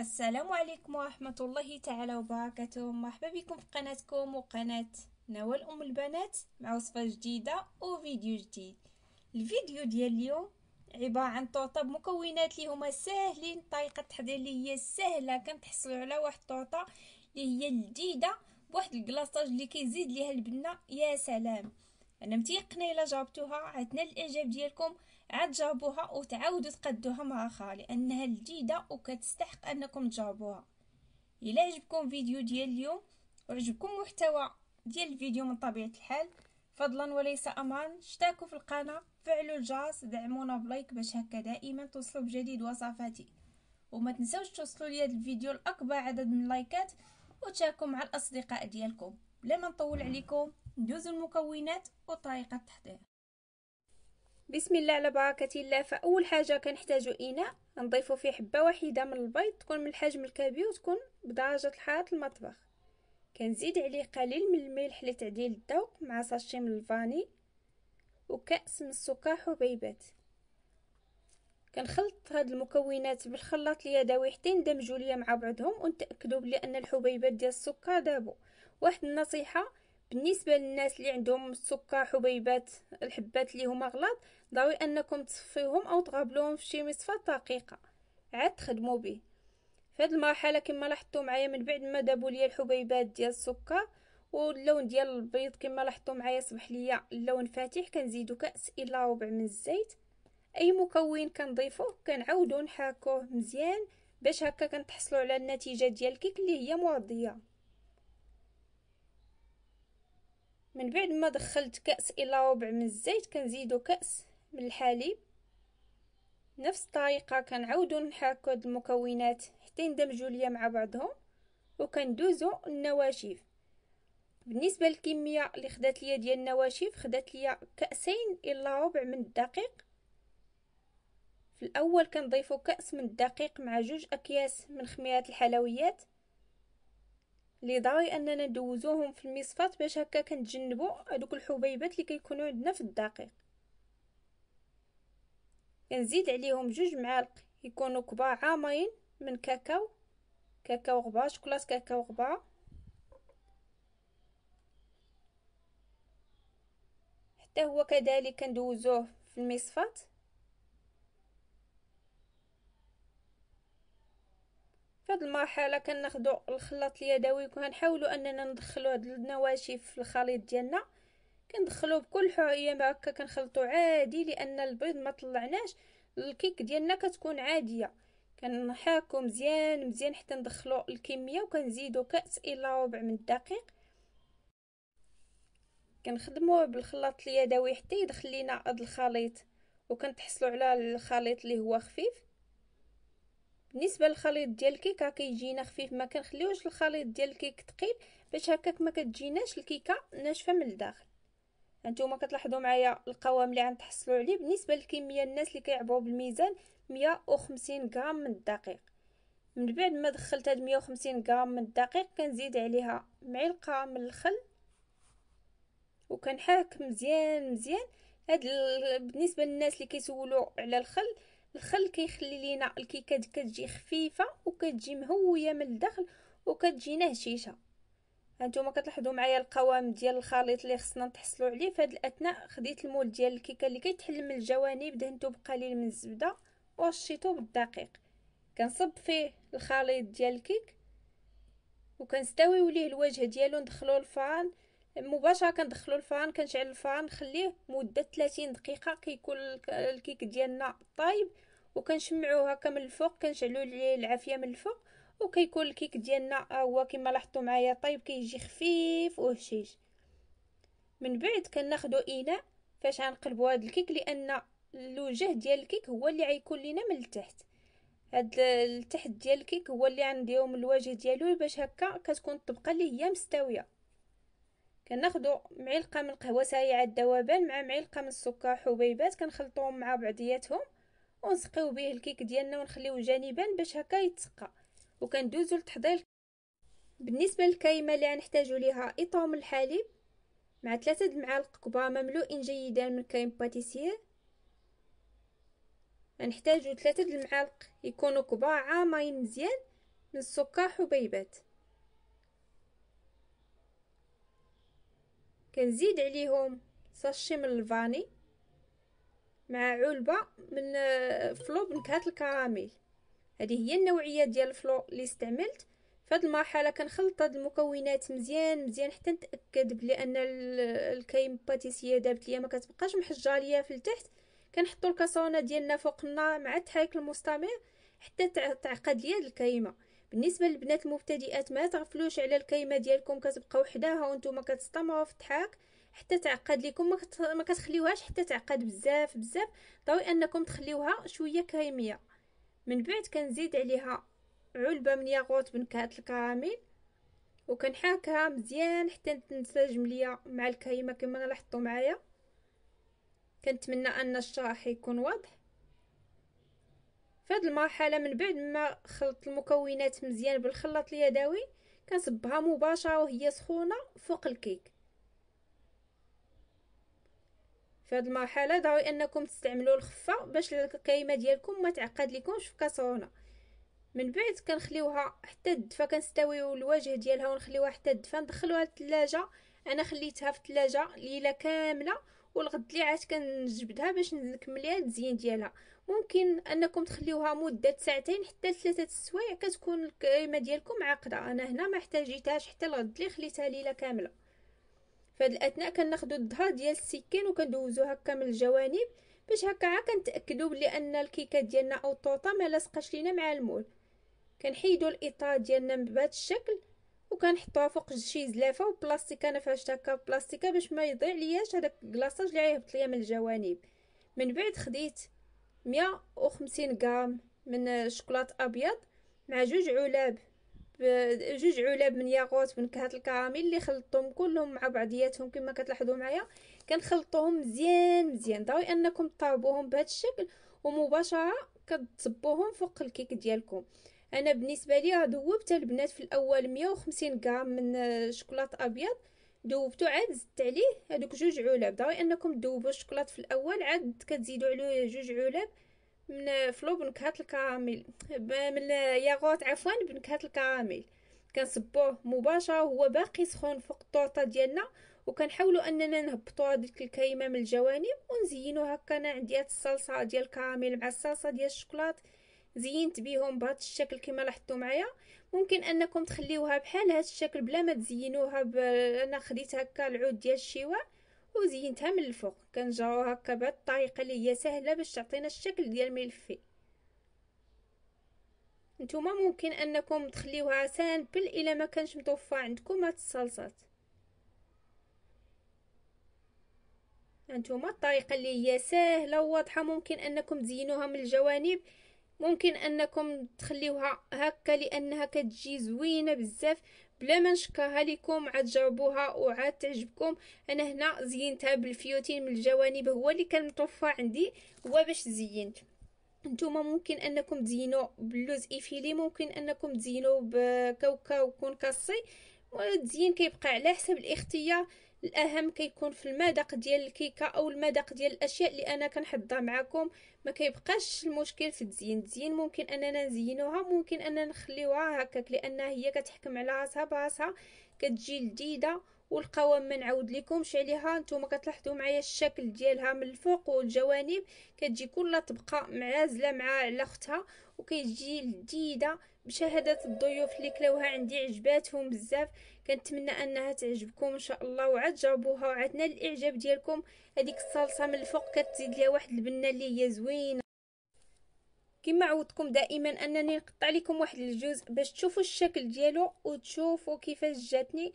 السلام عليكم ورحمة الله تعالى وبركاته مرحبا بكم في قناتكم وقناة نوال أم البنات مع وصفة جديدة وفيديو جديد الفيديو ديال اليوم عبارة عن طورطة بمكونات اللي هما ساهلين طريقة تحضير اللي هي سهلة كنتحصلوا على واحد الطورطة اللي هي لذيذة بواحد الكلاصاج اللي كيزيد ليها البنة يا سلام انا متيقنه الا جاوبتوها عندنا الاعجاب ديالكم عاد جاوبوها وتعاودوا تقدوها مع اخرى لانها لذيذه وكتستحق انكم تجاوبوها الا عجبكم فيديو ديال اليوم وعجبكم محتوى ديال الفيديو من طبيعه الحال فضلا وليس امرا اشتركوا في القناه فعلوا الجرس دعمونا بلايك باش هكا دائما توصلوا بجديد وصفاتي وما تنساوش توصلوا لي هذا الفيديو لاكبر عدد من اللايكات وتشاركوا مع الاصدقاء ديالكم بلا نطول عليكم ندوز المكونات وطريقة التحضير بسم الله على بركة الله فأول حاجة كنحتاج إناء نضيف فيه حبة واحدة من البيض تكون من الحجم الكبير وتكون بدرجة الحرارة المطبخ كنزيد عليه قليل من الملح لتعديل الذوق مع ساشي من الفاني وكأس من السكر حبيبات كنخلط هاد المكونات بالخلاط اليدوي حتى يندمجوا ليا مع بعضهم ونتاكدوا بلي ان الحبيبات ديال السكر دابو واحد النصيحه بالنسبه للناس اللي عندهم السكر حبيبات الحبات اللي هما غلط ضروري انكم تصفيهم او تغابلوهم في شي مصفى دقيقه عاد تخدموا به في هذه المرحله كما لاحظتوا معايا من بعد ما دابوا لي الحبيبات ديال السكر واللون ديال البيض كما لاحظتوا معايا صبح ليا اللون فاتح كنزيدو كاس الا ربع من الزيت اي مكون كنضيفوه كنعاودو نحركوه مزيان باش هكا كنتحصلوا على النتيجه ديال الكيك اللي هي مرضيه من بعد ما دخلت كأس الى ربع من الزيت كنزيدو كأس من الحليب نفس الطريقه كنعاودو نحركو هاد المكونات حتى يندمجوا ليا مع بعضهم وكندوزو النواشف بالنسبه للكميه اللي خدات ليا ديال النواشف خدات ليا كاسين الا ربع من الدقيق في الاول كنضيفو كاس من الدقيق مع جوج اكياس من خميره الحلويات اللي ضروري اننا ندوزوهم في المصفات باش هكا كنتجنبوا هذوك الحبيبات اللي كيكونوا عندنا في الدقيق كنزيد عليهم جوج معالق يكونوا كبار عامرين من كاكاو كاكاو غبار شوكولاط كاكاو غبار حتى هو كذلك كندوزوه في المصفات في هذه المرحله كناخذوا الخلاط اليدوي وكنحاولوا اننا ندخلوا هاد النواشف في الخليط ديالنا كندخلوا بكل حريه هكا كنخلطو عادي لان البيض ما طلعناش الكيك ديالنا كتكون عاديه كنحاكو مزيان مزيان حتى ندخلو الكميه وكنزيدوا كاس الى ربع من الدقيق كنخدموه بالخلاط اليدوي حتى يدخل لينا هذا الخليط وكنتحصلوا على الخليط اللي هو خفيف بالنسبه للخليط ديال الكيكه كيجينا خفيف ما كنخليوش الخليط ديال الكيك ثقيل باش هكاك ما كتجيناش الكيكه ناشفه من الداخل هانتوما كتلاحظوا معايا القوام اللي غنتحصلوا عليه بالنسبه للكميه الناس اللي كيعبوا بالميزان 150 غرام من الدقيق من بعد ما دخلت هاد 150 غرام من الدقيق كنزيد عليها معلقه من الخل وكنحاك مزيان مزيان هاد بالنسبه للناس اللي كيسولوا على الخل الخل كيخلي لينا الكيكات كتجي خفيفه وكتجي مهويه من الداخل وكتجي نهشيشه هانتوما كتلاحظوا معايا القوام ديال الخليط اللي خصنا نتحصلوا عليه فهاد الاثناء خديت المول ديال الكيكه اللي كيتحل من الجوانب دهنته بقليل من الزبده ورشيته بالدقيق كنصب فيه الخليط ديال الكيك وكنستويو ليه الوجه ديالو ندخلو الفران مباشره كندخلو الفران كنشعل الفران نخليه مده 30 دقيقه كيكون الكيك ديالنا طايب وكنشمعوه هكا من الفوق كنشعلو ليه العافيه من الفوق وكيكون الكيك ديالنا هو كما لاحظتوا معايا طايب كيجي خفيف وهشيش من بعد كناخدو اناء فاش غنقلبو هاد الكيك لان الوجه ديال الكيك هو اللي غيكون لينا من التحت هاد التحت ديال الكيك هو اللي غنديرو من الوجه ديالو باش هكا كتكون الطبقه اللي هي مستويه كناخدو معلقه من القهوه سايعه الذوبان مع معلقه من السكر حبيبات كنخلطوهم مع بعضياتهم ونسقيو به الكيك ديالنا ونخليوه جانبا باش هكا يتسقى وكندوزو لتحضير بالنسبه للكايمه اللي غنحتاجو ليها اطار من الحليب مع ثلاثة المعالق كبار مملوئين جيدا من كريم باتيسير نحتاجو ثلاثة المعالق يكونوا كبار عامرين مزيان من السكر حبيبات كنزيد عليهم ساشي من الفاني مع علبه من آه، فلو بنكهه الكراميل هذه هي النوعيه ديال الفلو اللي استعملت في هذه المرحله كنخلط هاد المكونات مزيان مزيان حتى نتاكد بلي ان الكيم باتيسيه دابت ليا ما كتبقاش محجه ليا في التحت كنحطو الكاسونة ديالنا فوق النار مع التحريك المستمر حتى تعقد ليا الكريمه بالنسبه للبنات المبتدئات ما تغفلوش على الكلمه ديالكم كتبقاو حداها وانتم كتستمعوا في الضحك حتى تعقد لكم ما كتخليوهاش حتى تعقد بزاف بزاف ضروري انكم تخليوها شويه كريميه من بعد كنزيد عليها علبه من ياغورت بنكهه الكراميل وكنحاكها مزيان حتى تنسجم ليا مع الكريمه كما لاحظتوا معايا كنتمنى ان الشرح يكون واضح في هذه المرحله من بعد ما خلطت المكونات مزيان بالخلاط اليدوي كنصبها مباشره وهي سخونه فوق الكيك في هذه المرحله ضروري انكم تستعملوا الخفه باش الكريمه ديالكم ما تعقد لكمش في كاسرونه من بعد كنخليوها حتى الدفه كنستويو الوجه ديالها ونخليوها حتى الدفه ندخلوها للثلاجه انا خليتها في الثلاجه ليله كامله والغد اللي عاد كنجبدها باش نكمل ليها التزيين ديالها ممكن انكم تخليوها مده ساعتين حتى ثلاثه السوايع كتكون الكريمه ديالكم عاقده انا هنا ما احتاجيتهاش حتى الغد اللي خليتها ليله كامله فهاد الاثناء كناخذوا الظهر ديال السكين وكندوزو هكا من الجوانب باش هكا عا كنتاكدوا بلي ان الكيكه ديالنا او الطوطه ما لاصقاش لينا مع المول كنحيدوا الاطار ديالنا بهذا الشكل وكنحطوها فوق شي زلافه وبلاستيكه انا فاش هكا بلاستيكه باش ما يضيع لياش هذاك الكلاصاج اللي غيهبط ليا من الجوانب من بعد خديت مية غرام من الشوكولات ابيض مع جوج علب جوج علب من ياغوت كهات الكراميل اللي خلطتهم كلهم مع بعضياتهم كما كتلاحظوا معايا كنخلطوهم مزيان مزيان ضروري انكم تطربوهم بهذا الشكل ومباشره كتصبوهم فوق الكيك ديالكم انا بالنسبه لي ذوبت البنات في الاول 150 غرام من الشوكولات ابيض دوبتو عاد زدت عليه هادوك جوج علب ضروري انكم تذوبوا الشكلاط في الاول عاد كتزيدوا عليه جوج علب من فلو بنكهه الكراميل من ياغورت عفوا بنكهه الكراميل كنصبوه مباشره وهو باقي سخون فوق الطورطه ديالنا وكنحاولوا اننا نهبطوا هذيك الكريمه من الجوانب ونزينو هكا انا عندي هاد الصلصه ديال الكراميل مع الصلصه ديال الشكلاط زينت بيهم بهذا الشكل كما لاحظتوا معايا ممكن انكم تخليوها بحال هذا الشكل بلا ما تزينوها ب... انا خديت هكا العود ديال الشواع وزينتها من الفوق كنجاو هكا بهاد الطريقه اللي هي سهله باش تعطينا الشكل ديال ملفي نتوما ممكن انكم تخليوها سامبل الا ما كانش متوفر عندكم هاد الصلصات انتوما الطريقه اللي هي سهله وواضحه ممكن انكم تزينوها من الجوانب ممكن انكم تخليوها هكا لانها كتجي زوينه بزاف بلا ما نشكاها لكم عاد جربوها وعاد تعجبكم انا هنا زينتها بالفيوتين من الجوانب هو اللي كان متوفر عندي هو باش زينت نتوما ممكن انكم تزينوا باللوز ايفيلي ممكن انكم تزينوا بكاوكاو كونكاسي والتزيين كيبقى على حسب الاختيار الاهم كيكون في المذاق ديال الكيكه او المذاق ديال الاشياء اللي انا كنحضها معكم ما كيبقاش المشكل في التزيين التزيين ممكن اننا نزينوها ممكن اننا نخليوها هكاك لان هي كتحكم على راسها براسها كتجي لذيذه والقوام ما لكمش عليها نتوما كتلاحظوا معايا الشكل ديالها من الفوق والجوانب كتجي كل طبقه معازله مع على وكيجي وكتجي لذيذه مشاهده الضيوف اللي كلاوها عندي عجباتهم بزاف كنتمنى انها تعجبكم ان شاء الله وعاد جربوها وعدنا الاعجاب ديالكم هذيك الصلصه من الفوق كتزيد ليها واحد البنه اللي هي زوينه كما عودتكم دائما انني نقطع لكم واحد الجزء باش تشوفوا الشكل ديالو وتشوفوا كيفاش جاتني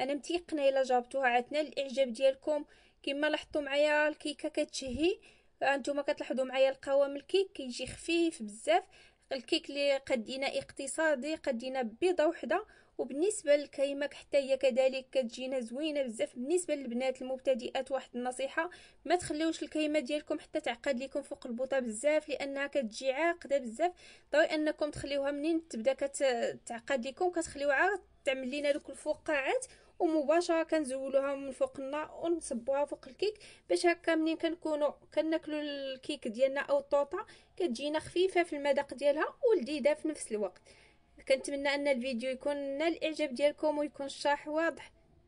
انا متيقنه الا جابتوها عندنا الاعجاب ديالكم كما لاحظتوا معايا الكيكه كتشهي انتما كتلاحظوا معايا القوام الكيك كيجي خفيف بزاف الكيك اللي قدينا اقتصادي قدينا بيضه وحده وبالنسبه للكريمه حتى هي كذلك كتجينا زوينه بزاف بالنسبه للبنات المبتدئات واحد النصيحه ما تخليوش الكيمه ديالكم حتى تعقد لكم فوق البوطه بزاف لانها كتجي عاقده بزاف ضروري انكم تخليوها منين تبدا كتعقد لكم كتخليوها تعمل لينا دوك الفقاعات ومباشره كنزولوها من فوق النار ونصبوها فوق الكيك باش هكا منين كنكونوا كناكلو الكيك ديالنا او الطوطه كتجينا خفيفه في المذاق ديالها ولذيذه في نفس الوقت كنتمنى ان الفيديو يكون نال الاعجاب ديالكم ويكون الشرح واضح